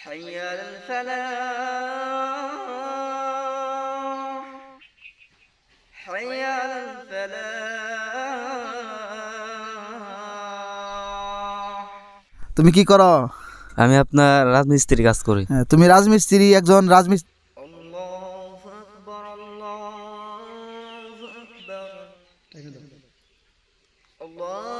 حي الفلاح حي الفلاح তুমি কি করো আমি আপনার রাজমিস্ত্রি কাজ করি হ্যাঁ, তুমি রাজমিস্ত্রি একজন রাজমিস্ত্রি Allah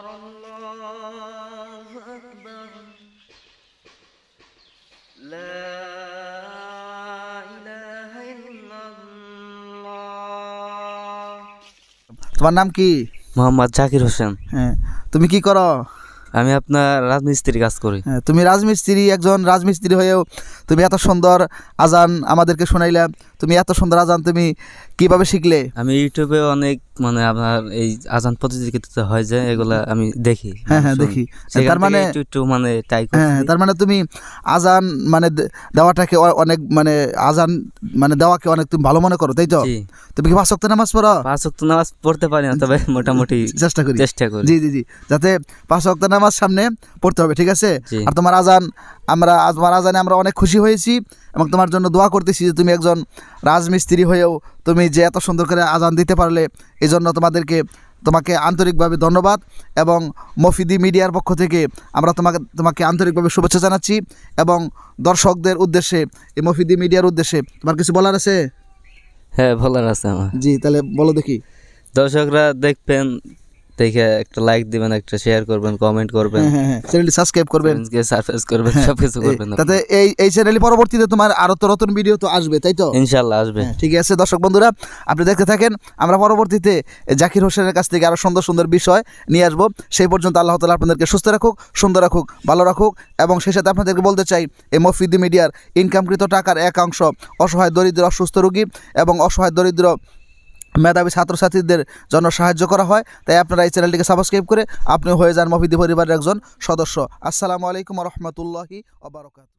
أكبر তোমার নাম কি মোহাম্মদ জাকির হোসেন হ্যাঁ, তুমি কি করো আমি আপনার রাজমিস্ত্রি কাজ করি হ্যাঁ, তুমি রাজমিস্ত্রি একজন রাজমিস্ত্রি হয়েও তুমি এত সুন্দর আজান আমাদেরকে শোনাইলা তুমি এত সুন্দর আজান তুমি কিভাবে শিখলে আমি ইউটিউবে অনেক মানে আপনার এই আজান প্রতিযোগিতা হয় যে এগুলো আমি দেখি হ্যাঁ হ্যাঁ দেখি তার মানে একটু মানে হ্যাঁ, তার মানে তুমি আজান মানে দেওয়াটাকে অনেক মানে আজান মানে দেওয়াকে অনেক তুমি ভালো মনে করো তাই তো তুমি কি পাঁচ নামাজ পড়ো পাঁচ নামাজ পড়তে পারি না তবে মোটামুটি চেষ্টা করি চেষ্টা করি জি জি জি যাতে পাঁচ নামাজ সামনে পড়তে হবে ঠিক আছে আর তোমার আজান আমরা আজ মারা আমরা অনেক খুশি হয়েছি এবং তোমার জন্য দোয়া করতেছি যে তুমি একজন রাজমিস্ত্রি হয়েও তুমি যে এত সুন্দর করে আজান দিতে পারলে এই জন্য তোমাদেরকে তোমাকে আন্তরিকভাবে ধন্যবাদ এবং মফিদি মিডিয়ার পক্ষ থেকে আমরা তোমাকে তোমাকে আন্তরিকভাবে শুভেচ্ছা জানাচ্ছি এবং দর্শকদের উদ্দেশ্যে এই মফিদি মিডিয়ার উদ্দেশ্যে তোমার কিছু বলার আছে হ্যাঁ বলার আছে আমার জি তাহলে বলো দেখি দর্শকরা দেখবেন দেখে একটা লাইক দিবেন একটা শেয়ার করবেন কমেন্ট করবেন চ্যানেলটি হ্যাঁ, হ্যাঁ, সাবস্ক্রাইব করবেন সার্ফেস করবেন হ্যাঁ, সব কিছু করবেন তাতে এই এই চ্যানেলে পরবর্তীতে তোমার আরো তো নতুন ভিডিও তো আসবে তাই তো ইনশাল্লাহ আসবে ঠিক আছে দর্শক বন্ধুরা আপনি দেখতে থাকেন আমরা পরবর্তীতে জাকির হোসেনের কাছ থেকে আরো সুন্দর সুন্দর বিষয় নিয়ে আসবো সেই পর্যন্ত আল্লাহ তালা আপনাদেরকে সুস্থ রাখুক সুন্দর রাখুক ভালো রাখুক এবং সেই সাথে আপনাদেরকে বলতে চাই এই মফিদি মিডিয়ার ইনকামকৃত টাকার এক অংশ অসহায় দরিদ্র অসুস্থ রোগী এবং অসহায় দরিদ্র মেধাবী ছাত্রছাত্রীদের জন্য সাহায্য করা হয় তাই আপনারা এই চ্যানেলটিকে সাবস্ক্রাইব করে আপনি হয়ে যান মফিদি পরিবারের একজন সদস্য আসসালামু আলাইকুম রহমতুল্লাহি আবরকাত